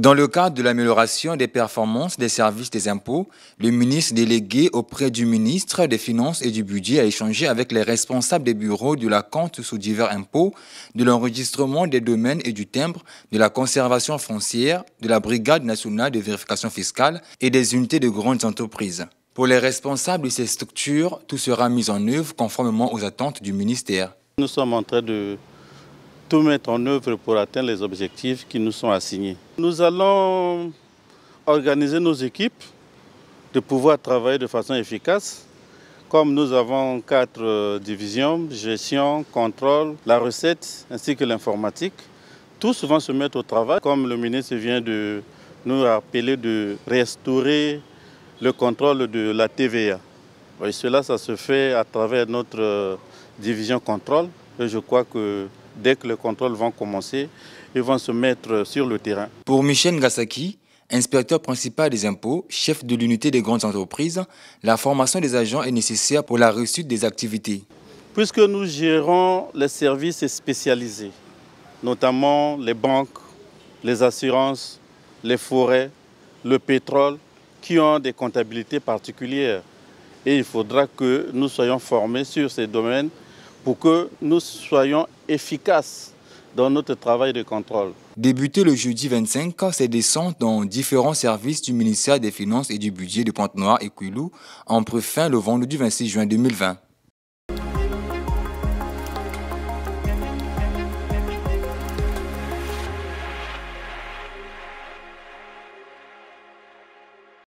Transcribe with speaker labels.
Speaker 1: Dans le cadre de l'amélioration des performances des services des impôts, le ministre délégué auprès du ministre des Finances et du Budget a échangé avec les responsables des bureaux de la compte sous divers impôts, de l'enregistrement des domaines et du timbre, de la conservation foncière, de la Brigade nationale de vérification fiscale et des unités de grandes entreprises. Pour les responsables de ces structures, tout sera mis en œuvre conformément aux attentes du ministère.
Speaker 2: Nous sommes en train de tout mettre en œuvre pour atteindre les objectifs qui nous sont assignés. Nous allons organiser nos équipes de pouvoir travailler de façon efficace. Comme nous avons quatre euh, divisions, gestion, contrôle, la recette ainsi que l'informatique, tous vont se mettre au travail. Comme le ministre vient de nous rappeler de restaurer le contrôle de la TVA. Et cela, ça se fait à travers notre euh, division contrôle. Et je crois que dès que les contrôles vont commencer, ils vont se mettre sur le terrain. Pour Michel Ngasaki, inspecteur principal des impôts, chef de l'unité des grandes entreprises, la formation des agents est nécessaire pour la réussite des activités. Puisque nous gérons les services spécialisés, notamment les banques, les assurances, les forêts, le pétrole, qui ont des comptabilités particulières. Et il faudra que nous soyons formés sur ces domaines pour que nous soyons efficace dans notre travail de contrôle.
Speaker 1: Débuté le jeudi 25, ces descentes dans différents services du ministère des Finances et du Budget de Pointe-Noire et quilou ont pris fin le vendredi 26 juin 2020.